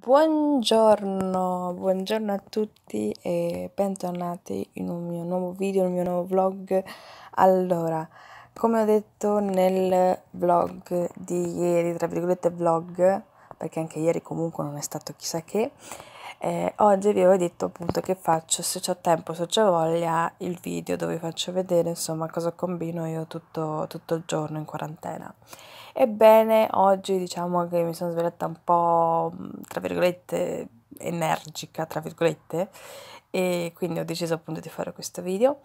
Buongiorno, buongiorno a tutti e bentornati in un mio nuovo video, in un mio nuovo vlog. Allora, come ho detto nel vlog di ieri, tra virgolette vlog, perché anche ieri comunque non è stato chissà che, eh, oggi vi avevo detto appunto che faccio, se ho tempo, se ho voglia, il video dove vi faccio vedere insomma cosa combino io tutto, tutto il giorno in quarantena. Ebbene, oggi diciamo che mi sono svegliata un po', mhmm, tra virgolette, energica, tra virgolette, e quindi ho deciso appunto di fare questo video.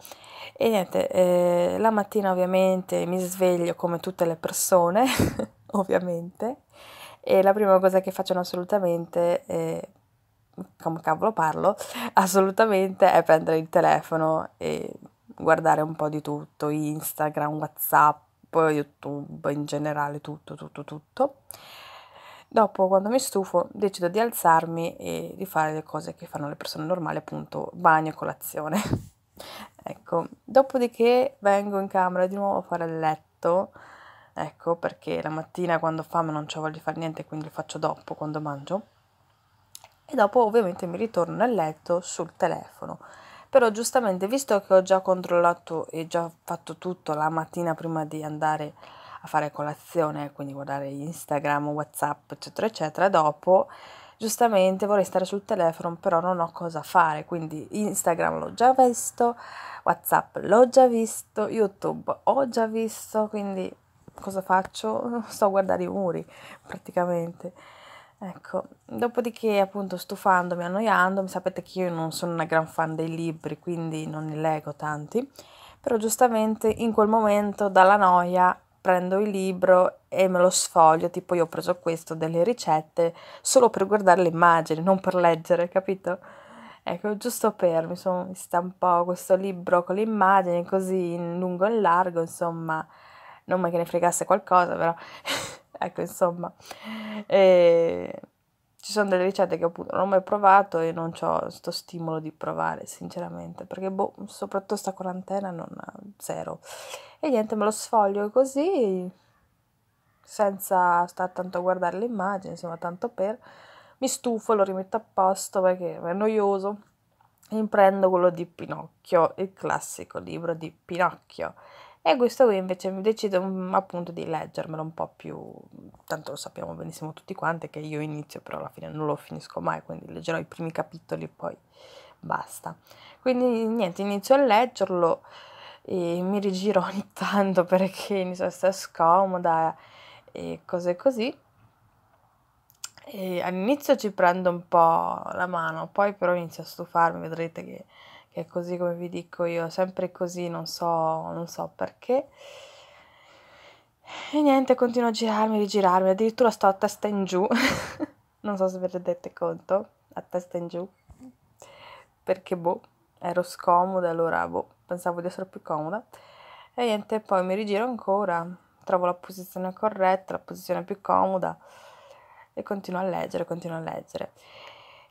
E niente, eh, la mattina ovviamente mi sveglio come tutte le persone, ovviamente, e la prima cosa che faccio assolutamente è come cavolo parlo, assolutamente è prendere il telefono e guardare un po' di tutto, Instagram, Whatsapp, YouTube, in generale tutto, tutto, tutto. Dopo, quando mi stufo, decido di alzarmi e di fare le cose che fanno le persone normali, appunto bagno e colazione. ecco, dopodiché vengo in camera di nuovo a fare il letto, ecco, perché la mattina quando ho fame non ho voglia di fare niente, quindi lo faccio dopo, quando mangio. E dopo ovviamente mi ritorno nel letto sul telefono però giustamente visto che ho già controllato e già fatto tutto la mattina prima di andare a fare colazione, quindi guardare Instagram, Whatsapp, eccetera, eccetera, dopo giustamente vorrei stare sul telefono, però non ho cosa fare, quindi Instagram l'ho già visto, Whatsapp l'ho già visto, YouTube ho già visto, quindi cosa faccio? Sto a guardare i muri praticamente. Ecco, dopodiché appunto stufandomi, annoiandomi, sapete che io non sono una gran fan dei libri, quindi non ne leggo tanti, però giustamente in quel momento dalla noia prendo il libro e me lo sfoglio, tipo io ho preso questo delle ricette solo per guardare le immagini, non per leggere, capito? Ecco, giusto per, mi sono vista un po' questo libro con le immagini così in lungo e largo, insomma, non mai che ne fregasse qualcosa, però ecco insomma. E ehm, ci sono delle ricette che appunto non ho mai provato e non ho questo stimolo di provare, sinceramente, perché boh, soprattutto sta quarantena non ha zero. E niente, me lo sfoglio così, senza stare tanto a guardare le immagini, insomma, tanto per... Mi stufo, lo rimetto a posto perché è noioso. E prendo quello di Pinocchio, il classico libro di Pinocchio. E questo qui invece decido mm, appunto di leggermelo un po' più, tanto lo sappiamo benissimo tutti quanti che io inizio però alla fine non lo finisco mai, quindi leggerò i primi capitoli e poi basta. Quindi niente, inizio a leggerlo e mi rigiro ogni tanto perché inizio a essere scomoda e cose così. E all'inizio ci prendo un po' la mano, poi però inizio a stufarmi, vedrete che che è così come vi dico io, sempre così, non so, non so perché. E niente, continuo a girarmi, rigirarmi, addirittura sto a testa in giù, non so se vi rendete conto, a testa in giù, perché boh, ero scomoda, allora boh, pensavo di essere più comoda. E niente, poi mi rigiro ancora, trovo la posizione corretta, la posizione più comoda e continuo a leggere, continuo a leggere.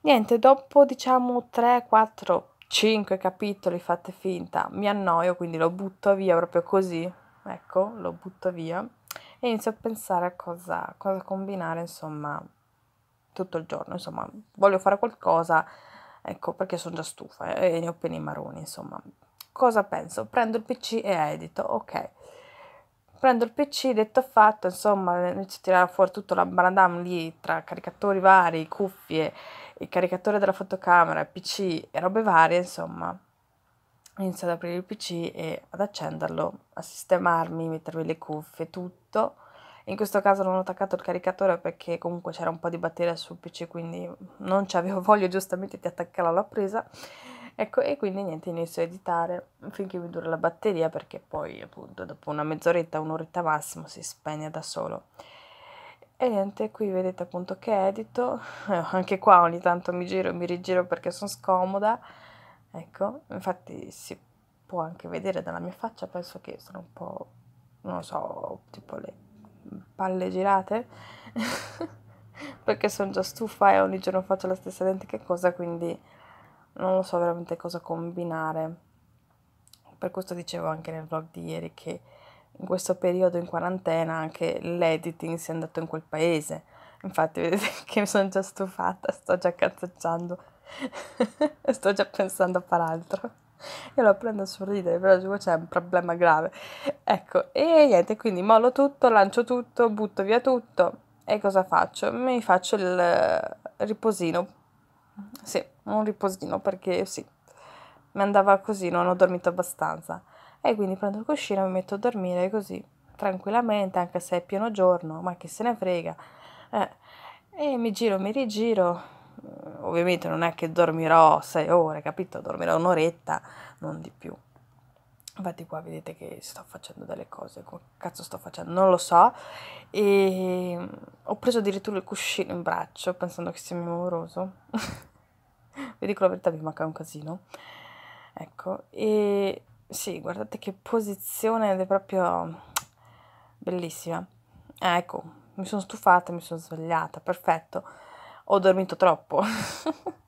Niente, dopo diciamo 3, 4, 5 capitoli fate finta, mi annoio, quindi lo butto via proprio così, ecco, lo butto via e inizio a pensare a cosa, cosa combinare, insomma, tutto il giorno, insomma, voglio fare qualcosa, ecco, perché sono già stufa eh, e ne ho pene i maroni, insomma. Cosa penso? Prendo il PC e edito, ok. Prendo il PC, detto fatto, insomma, inizio a tirare fuori tutto la baradam lì tra caricatori vari, cuffie, il caricatore della fotocamera, PC e robe varie, insomma, inizio ad aprire il PC e ad accenderlo, a sistemarmi, mettermi le cuffie, tutto. In questo caso non ho attaccato il caricatore perché comunque c'era un po' di batteria sul PC, quindi non ci avevo voglia giustamente di attaccarla alla presa. Ecco, e quindi niente, inizio a editare finché mi dura la batteria perché poi appunto dopo una mezz'oretta, un'oretta massimo si spegne da solo. E niente, qui vedete appunto che edito, anche qua ogni tanto mi giro e mi rigiro perché sono scomoda, ecco, infatti si può anche vedere dalla mia faccia, penso che sono un po', non lo so, tipo le palle girate, perché sono già stufa e ogni giorno faccio la stessa identica cosa, quindi non lo so veramente cosa combinare. Per questo dicevo anche nel vlog di ieri che in questo periodo in quarantena anche l'editing sia andato in quel paese. Infatti vedete che mi sono già stufata, sto già cazzeggiando, sto già pensando a far altro. Io lo prendo a sorridere, però dico c'è un problema grave. Ecco, e niente, quindi mollo tutto, lancio tutto, butto via tutto. E cosa faccio? Mi faccio il riposino. Sì, un riposino perché sì, mi andava così, non ho dormito abbastanza. E quindi prendo il cuscino e mi metto a dormire così, tranquillamente, anche se è pieno giorno, ma chi se ne frega. Eh, e mi giro, mi rigiro. Eh, ovviamente non è che dormirò sei ore, capito? Dormirò un'oretta, non di più. Infatti qua vedete che sto facendo delle cose, come cazzo sto facendo, non lo so. E mm, ho preso addirittura il cuscino in braccio pensando che sia mio amoroso. Vi dico la verità, mi manca un casino. Ecco, e sì, guardate che posizione ed è proprio bellissima. Eh, ecco, mi sono stufata, mi sono svegliata, perfetto. Ho dormito troppo.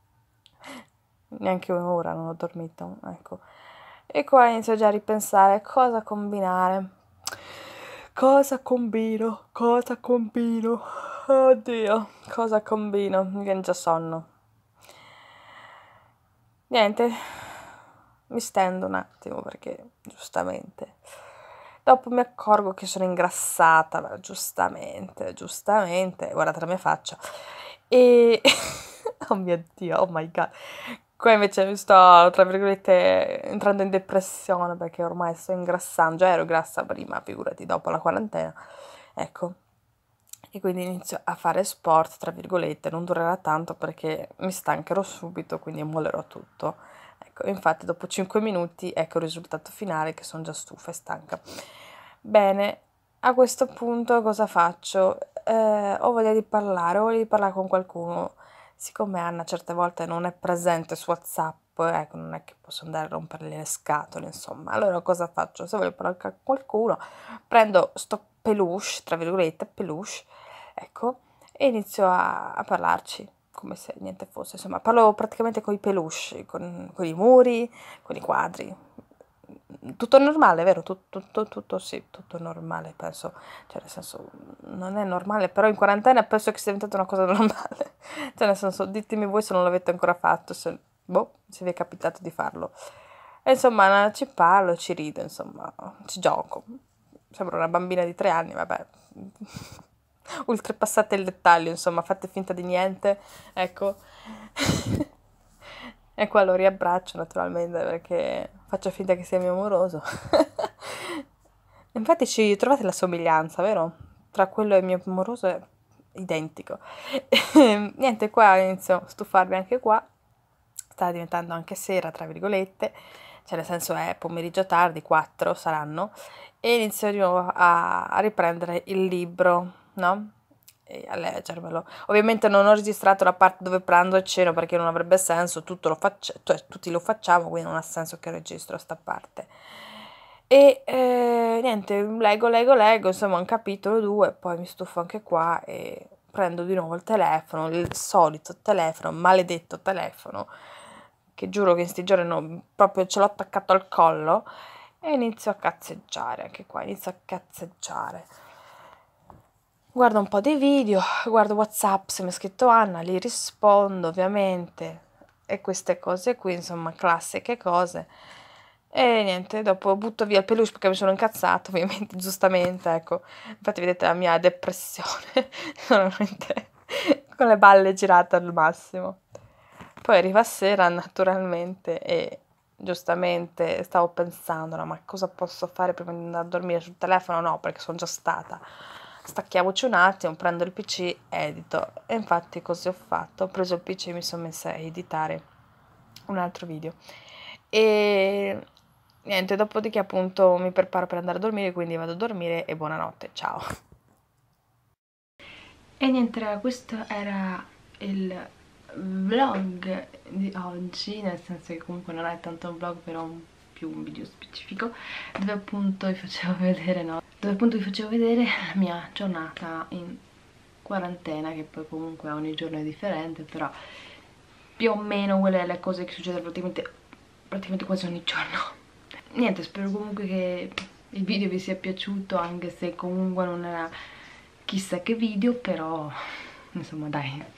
Neanche un'ora non ho dormito, ecco. E qua inizio già a ripensare cosa combinare. Cosa combino? Cosa combino? Oddio, cosa combino? Mi viene già sonno. Niente, mi stendo un attimo perché giustamente. Dopo mi accorgo che sono ingrassata, beh, giustamente, giustamente, guardate la mia faccia. E oh mio dio, oh my god. Qua invece mi sto, tra virgolette, entrando in depressione perché ormai sto ingrassando. Già ero grassa prima, figurati, dopo la quarantena. Ecco. E quindi inizio a fare sport, tra virgolette, non durerà tanto perché mi stancherò subito, quindi mollerò tutto Ecco, infatti dopo 5 minuti ecco il risultato finale che sono già stufa e stanca. Bene, a questo punto cosa faccio? Eh, ho voglia di parlare, ho voglia di parlare con qualcuno. Siccome Anna certe volte non è presente su WhatsApp, ecco, non è che posso andare a romperle le scatole, insomma. Allora cosa faccio? Se voglio parlare con qualcuno, prendo sto peluche, tra virgolette, peluche, ecco, e inizio a, a parlarci come se niente fosse, insomma, parlo praticamente con i peluche, con, con i muri, con i quadri. Tutto normale, vero? Tutto, tutto, tutto sì, tutto normale, penso. Cioè, nel senso, non è normale, però in quarantena penso che sia diventata una cosa normale. Cioè, nel senso, ditemi voi se non l'avete ancora fatto, se, boh, se vi è capitato di farlo. E insomma, ci parlo, ci rido, insomma, ci gioco. Sembro una bambina di tre anni, vabbè. Oltrepassate il dettaglio, insomma, fate finta di niente, ecco. e qua lo riabbraccio naturalmente perché faccio finta che sia mio amoroso. Infatti ci trovate la somiglianza, vero? Tra quello e mio amoroso è identico. niente, qua inizio a stufarmi anche qua. Sta diventando anche sera, tra virgolette. Cioè nel senso è pomeriggio tardi, 4 saranno. E inizio di nuovo a riprendere il libro no? E a leggermelo. Ovviamente non ho registrato la parte dove prendo il cielo perché non avrebbe senso, lo faccio, cioè tutti lo facciamo, quindi non ha senso che registro questa parte. E eh, niente, leggo, leggo, leggo, insomma un capitolo 2, poi mi stufo anche qua e prendo di nuovo il telefono, il solito telefono, maledetto telefono, che giuro che in questi giorni no, proprio ce l'ho attaccato al collo e inizio a cazzeggiare, anche qua inizio a cazzeggiare guardo un po' dei video, guardo Whatsapp, se mi ha scritto Anna, li rispondo ovviamente e queste cose qui, insomma, classiche cose. E niente, dopo butto via il peluche perché mi sono incazzata, ovviamente, giustamente, ecco. Infatti vedete la mia depressione, veramente con le balle girate al massimo. Poi arriva sera, naturalmente, e giustamente stavo pensando, no, ma cosa posso fare prima di andare a dormire sul telefono? No, perché sono già stata stacchiamoci un attimo, prendo il PC, edito. E infatti così ho fatto, ho preso il PC e mi sono messa a editare un altro video. E niente, dopodiché appunto mi preparo per andare a dormire, quindi vado a dormire e buonanotte, ciao. E niente questo era il vlog di oggi, nel senso che comunque non è tanto un vlog, però un più un video specifico dove appunto vi facevo vedere, no? dove appunto vi facevo vedere la mia giornata in quarantena che poi comunque ogni giorno è differente però più o meno quelle le cose che succedono praticamente, praticamente quasi ogni giorno niente spero comunque che il video vi sia piaciuto anche se comunque non era chissà che video però insomma dai